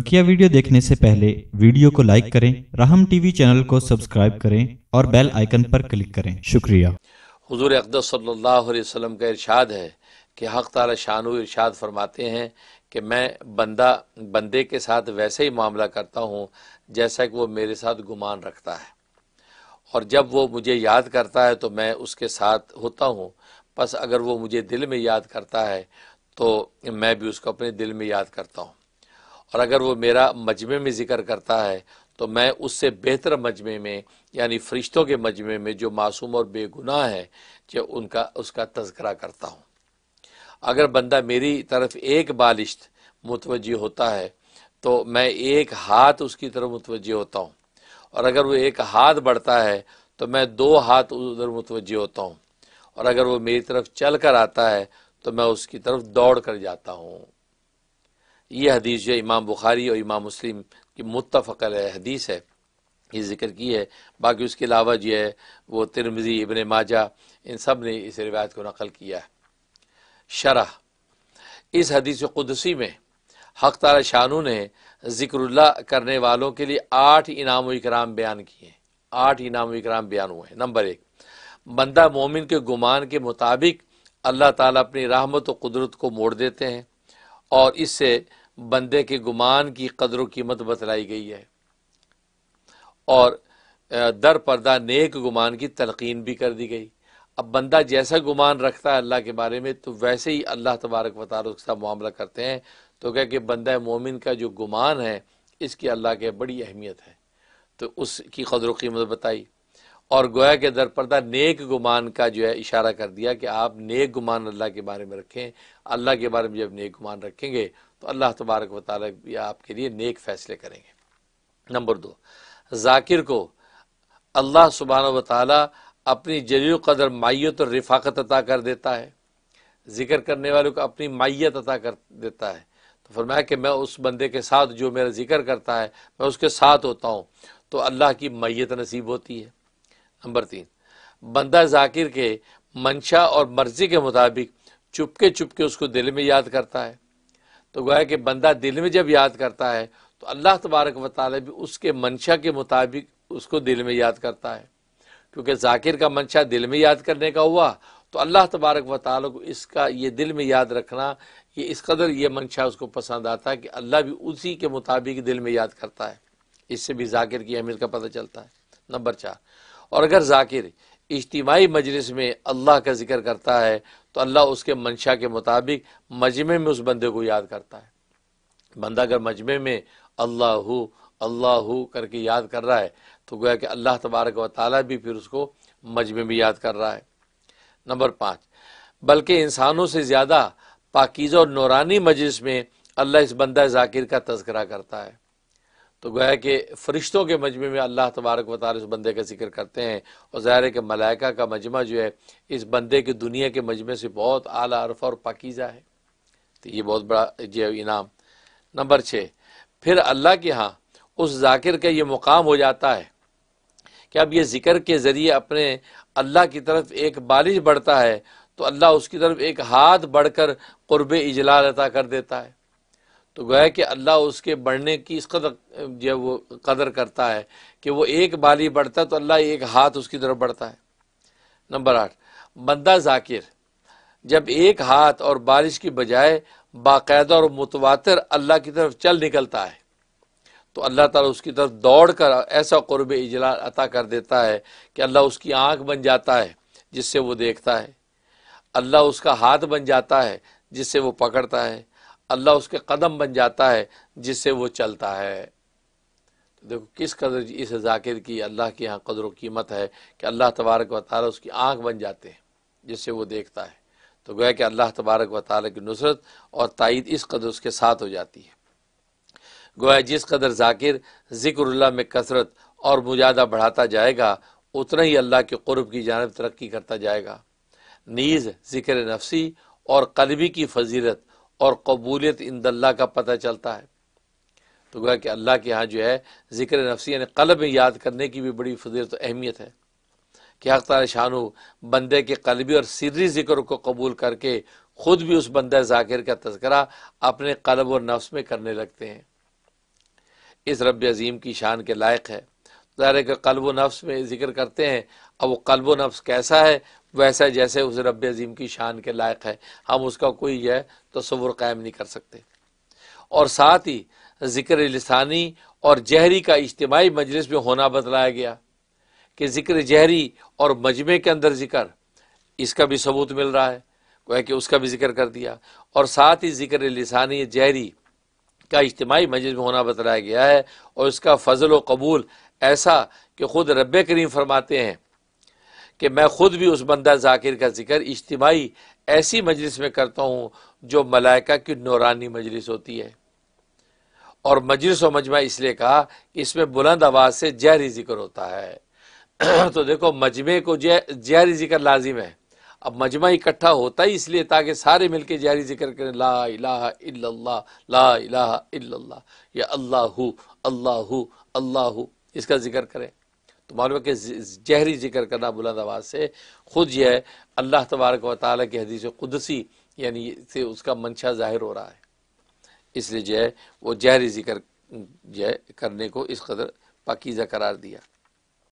बकिया वीडियो देखने से पहले वीडियो को लाइक करें राहम टीवी चैनल को सब्सक्राइब करें और बेल आइकन पर क्लिक करें शुक्रिया हजूर अकदस वसल्लम का इरशाद है कि हक ताला शानु इरशाद फरमाते हैं कि मैं बंदा बंदे के साथ वैसे ही मामला करता हूँ जैसा कि वो मेरे साथ गुमान रखता है और जब वो मुझे याद करता है तो मैं उसके साथ होता हूँ बस अगर वो मुझे दिल में याद करता है तो मैं भी उसको अपने दिल में याद करता हूँ और अगर वो मेरा मजमे में ज़िक्र करता है तो मैं उससे बेहतर मजमे में यानी फरिश्तों के मजमे में जो मासूम और बेगुनाह है जो उनका उसका तस्करा करता हूँ अगर बंदा मेरी तरफ एक बालिश मुतवज होता है तो मैं एक हाथ उसकी तरफ मुतवज होता हूँ और अगर वो एक हाथ बढ़ता है तो मैं दो हाथ उधर मुतवजह होता हूँ और अगर वो मेरी तरफ चल कर आता है तो मैं उसकी तरफ दौड़ कर जाता हूँ यह हदीस जो इमाम बुखारी और इमाम मुस्लिम की मुतफ़ हदीस है ये जिक्र की है बाकी उसके अलावा जो है वो तिरमजी इबन माजा इन सब ने इस रिवायत को नकल किया है शराह इस हदीस कुदसी में हक तारा शानू ने ज़िक्र करने वालों के लिए आठ इनाम इकराम बयान किए हैं आठ इनाम इकराम बयान हुए हैं नंबर एक बंदा मोमिन के गुमान के मुताबिक अल्लाह ताला अपनी रहमत व कुदरत को मोड़ देते हैं और इससे बंदे के गुमान की कदर कीमत बतलाई गई है और दर पर्दा नेक गुमान की तलकीन भी कर दी गई अब बंदा जैसा गुमान रखता है अल्लाह के बारे में तो वैसे ही अल्लाह तबारक वाल उसका मामला करते हैं तो क्या कि बंदा मोमिन का जो गुमान है इसकी अल्लाह के बड़ी अहमियत है तो उसकी कदर कीमत बताई और गोया के दर पर्दा नेक गुमान का जो है इशारा कर दिया कि आप नेक गुमान अल्लाह के बारे में रखें अल्लाह के बारे में जब नेक गुमान रखेंगे तो अल्लाह तबारक वाली आपके लिए नेक फैसले करेंगे नंबर दो जाकिर को अल्लाह सुबहान व अपनी जलील कदर माइत और रिफाकत अता कर देता है ज़िक्र करने वालों को अपनी माइत अता कर देता है तो फरमाया कि मैं उस बंदे के साथ जो मेरा ज़िक्र करता है मैं उसके साथ होता हूँ तो अल्लाह की मैत नसीब होती है नंबर तीन बंदा जाकिर के मंशा और मर्ज़ी के मुताबिक चुपके चुपके उसको दिल में याद करता है तो गोया कि बंदा दिल में जब याद करता है तो अल्लाह तबारक वाली भी उसके मंशा के मुताबिक उसको दिल में याद करता है क्योंकि जाकिर का मंशा दिल में याद करने का हुआ तो अल्लाह तबारक व ताल को इसका ये दिल में याद रखना ये इस कदर ये मंशा उसको पसंद आता है कि अल्लाह भी उसी के मुताबिक दिल में याद करता है इससे भी जाकिर की अहमियत का पता चलता है नंबर चार और अगर जाकिर इज्तमाही मजलिस में अल्लाह का जिक्र करता है तो अल्लाह उसके मंशा के मुताबिक मजमे में उस बंदे को याद करता है बंदा अगर मजमे में अल्लाह अल्लाह करके याद कर रहा है तो गोया कि अल्लाह तबारक व ताली भी फिर उसको मजमे में याद कर रहा है नंबर पाँच बल्कि इंसानों से ज़्यादा पाकिज़ और नौरानी मजलिस में अल्लाह इस बंदा ज़ाकिर का तस्करा करता है तो गोया कि फ़रिश्तों के मजमे में अल्लाह तबारक वाल उस बंदे का जिक्र करते हैं और ज़ाहिर है कि मलाइका का मजमा जो है इस बंदे की दुनिया के मजमे से बहुत आला अरफा और पाकिज़ा है तो ये बहुत बड़ा जो इनाम नंबर छः फिर अल्लाह के यहाँ उस जाकिर का ये मुकाम हो जाता है कि अब ये जिक्र के ज़रिए अपने अल्लाह की तरफ एक बालिश बढ़ता है तो अल्लाह उसकी तरफ एक हाथ बढ़कर क़ुरब इजलाल अता कर देता है तो गोया कि अल्लाह उसके बढ़ने की इस कदर जो वो कदर करता है कि वो एक बाली बढ़ता है तो अल्लाह एक हाथ उसकी तरफ बढ़ता है नंबर आठ बंदा जाकिर जब एक हाथ और बारिश की बजाय बाकायदा और मुतवातर अल्लाह की तरफ चल निकलता है तो अल्लाह ताला उसकी तरफ दौड़ कर ऐसा क़ुरब इजला अता कर देता है कि अल्लाह उसकी आँख बन जाता है जिससे वो देखता है अल्लाह उसका हाथ बन जाता है जिससे वो पकड़ता है अल्लाह उसके कदम बन जाता है जिससे वो चलता है तो देखो किस कदर इस जाकिर की अल्लाह के यहाँ कदर कीमत है कि अल्लाह तबारक व ताल उसकी आँख बन जाते हैं जिससे वो देखता है तो गोया कि अल्लाह तबारक व ताल की नुसरत और तइद इस कदर उसके साथ हो जाती है गोया जिस कदर जाकिर ज़िक्र में कसरत और मुजादा बढ़ाता जाएगा उतना ही अल्लाह के क़ुरब की जानब तरक्की करता जाएगा नीज़ ज़िक्र नफसी और कलबी की फजीलत और कबूलियत इन दल्ला का पता चलता है तो गोया कि अल्लाह के यहाँ जो है ज़िक्र नफसी यानी कलब में याद करने की भी बड़ी फजीलत अहमियत है कि हक तार शान बंदे के कलबी और सिर्री ज़िक्र को कबूल करके ख़ुद भी उस बंदा जाकिर का तस्करा अपने कलब और नफ्स में करने लगते हैं इस रब अज़ीम की शान के लायक है तो ज़ाहिर है नफ्स में जिक्र करते हैं अब वो कल्ब नफ्स कैसा है वैसा जैसे उस रब अज़ीम की शान के लायक है हम उसका कोई यह तस्वुर कायम नहीं कर सकते और साथ ही ज़िक्र लसानी और जहरी का इज्तमाही मजलिस में होना बतलाया गया कि ज़िक्र जहरी और मजमे के अंदर ज़िक्र इसका भी सबूत मिल रहा है वह कि उसका भी जिक्र कर दिया और साथ ही जिक्र लसानी जहरी का इज्तमाही मजलिस में होना बतलाया गया है और इसका फजल व कबूल ऐसा कि ख़ुद रब करीम फरमाते हैं कि मैं ख़ुद भी उस बंदा जाकिर का जिक्र इज्तमाही ऐसी मजलिस में करता हूं जो मलाइका की नौरानी मजलिस होती है और मजलिस और मजमा इसलिए कहा कि इसमें बुलंद आवाज़ से जहरी जिक्र होता है तो देखो मजमे को जहरी जिक्र लाजिम है अब मजमा इकट्ठा होता ही इसलिए ताकि सारे मिलकर जहरी जिक्र करें ला इलाहा इल्लल्लाह ला इलाहा इल्लल्लाह या अल्लाह अल्लाह अल्लाह इसका जिक्र करें तो मालूम है कि जहरी जिक्र करना बुलंद आवाज़ से ख़ुद यह है अल्लाह तबारक व ताली की हदीस कुदसी यानी से उसका मंशा ज़ाहिर हो रहा है इसलिए जो है वो जहरी जिक्र जो है करने को इस कदर पाकिज़ा करार दिया